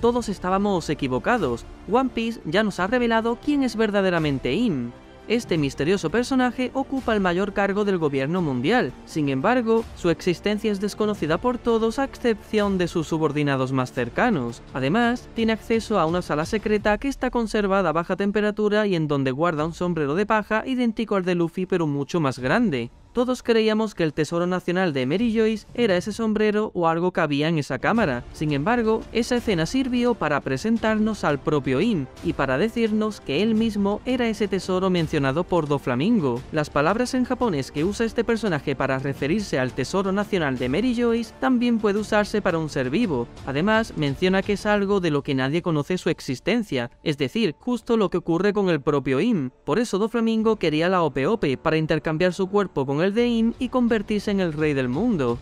Todos estábamos equivocados, One Piece ya nos ha revelado quién es verdaderamente Im. Este misterioso personaje ocupa el mayor cargo del gobierno mundial, sin embargo, su existencia es desconocida por todos a excepción de sus subordinados más cercanos. Además, tiene acceso a una sala secreta que está conservada a baja temperatura y en donde guarda un sombrero de paja idéntico al de Luffy pero mucho más grande. Todos creíamos que el tesoro nacional de Mary Joyce era ese sombrero o algo que había en esa cámara. Sin embargo, esa escena sirvió para presentarnos al propio Im, y para decirnos que él mismo era ese tesoro mencionado por Doflamingo. Las palabras en japonés que usa este personaje para referirse al tesoro nacional de Mary Joyce también puede usarse para un ser vivo. Además, menciona que es algo de lo que nadie conoce su existencia, es decir, justo lo que ocurre con el propio Im. Por eso Doflamingo quería la Ope -ope para intercambiar su cuerpo con el Dein y convertirse en el rey del mundo.